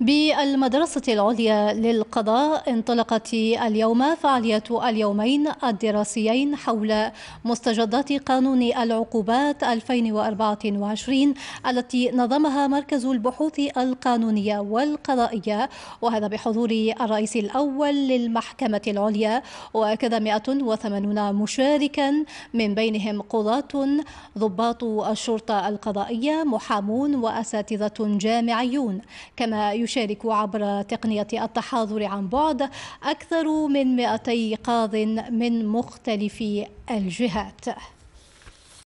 بالمدرسة العليا للقضاء انطلقت اليوم فعالية اليومين الدراسيين حول مستجدات قانون العقوبات 2024 التي نظمها مركز البحوث القانونية والقضائية وهذا بحضور الرئيس الأول للمحكمة العليا وكذا 180 مشاركا من بينهم قضاة ضباط الشرطة القضائية محامون وأساتذة جامعيون كما يشارك عبر تقنية التحاضر عن بعد أكثر من 200 قاض من مختلف الجهات